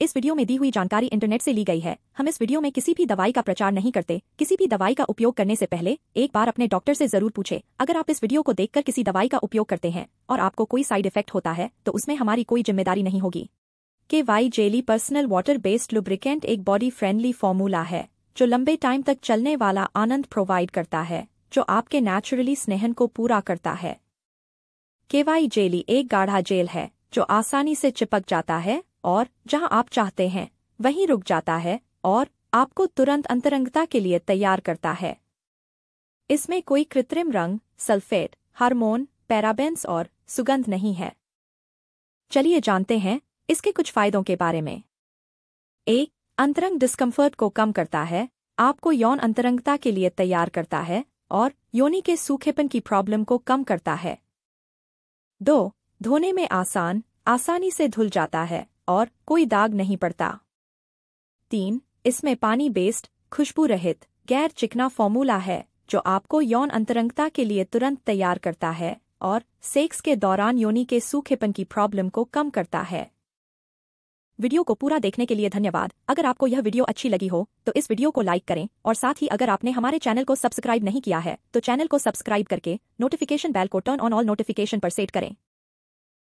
इस वीडियो में दी हुई जानकारी इंटरनेट से ली गई है हम इस वीडियो में किसी भी दवाई का प्रचार नहीं करते किसी भी दवाई का उपयोग करने से पहले एक बार अपने डॉक्टर से जरूर पूछे अगर आप इस वीडियो को देखकर किसी दवाई का उपयोग करते हैं और आपको कोई साइड इफेक्ट होता है तो उसमें हमारी कोई जिम्मेदारी नहीं होगी K Y jelly personal water based lubricant एक बॉडी फ्रेंडली फॉर्मूला है जो लंबे टाइम तक चलने वाला आनंद प्रोवाइड करता है जो आपके नेचुरली स्नेहन को पूरा करता है केवाई जेली एक गाढ़ा जेल है जो आसानी से चिपक जाता है और जहां आप चाहते हैं वहीं रुक जाता है और आपको तुरंत अंतरंगता के लिए तैयार करता है इसमें कोई कृत्रिम रंग सल्फेट हार्मोन पैराबेंस और सुगंध नहीं है चलिए जानते हैं इसके कुछ फायदों के बारे में एक अंतरंग डिस्कम्फर्ट को कम करता है आपको यौन अंतरंगता के लिए तैयार करता है और योनि के सूखेपन की प्रॉब्लम को कम करता है दो धोने में आसान आसानी से धुल जाता है और कोई दाग नहीं पड़ता तीन इसमें पानी बेस्ड खुशबू रहित गैर चिकना फॉर्मूला है जो आपको यौन अंतरंगता के लिए तुरंत तैयार करता है और सेक्स के दौरान योनि के सूखेपन की प्रॉब्लम को कम करता है वीडियो को पूरा देखने के लिए धन्यवाद अगर आपको यह वीडियो अच्छी लगी हो तो इस वीडियो को लाइक करें और साथ ही अगर आपने हमारे चैनल को सब्सक्राइब नहीं किया है तो चैनल को सब्सक्राइब करके नोटिफिकेशन बेल को टर्न ऑन ऑल नोटिफिकेशन पर सेट करें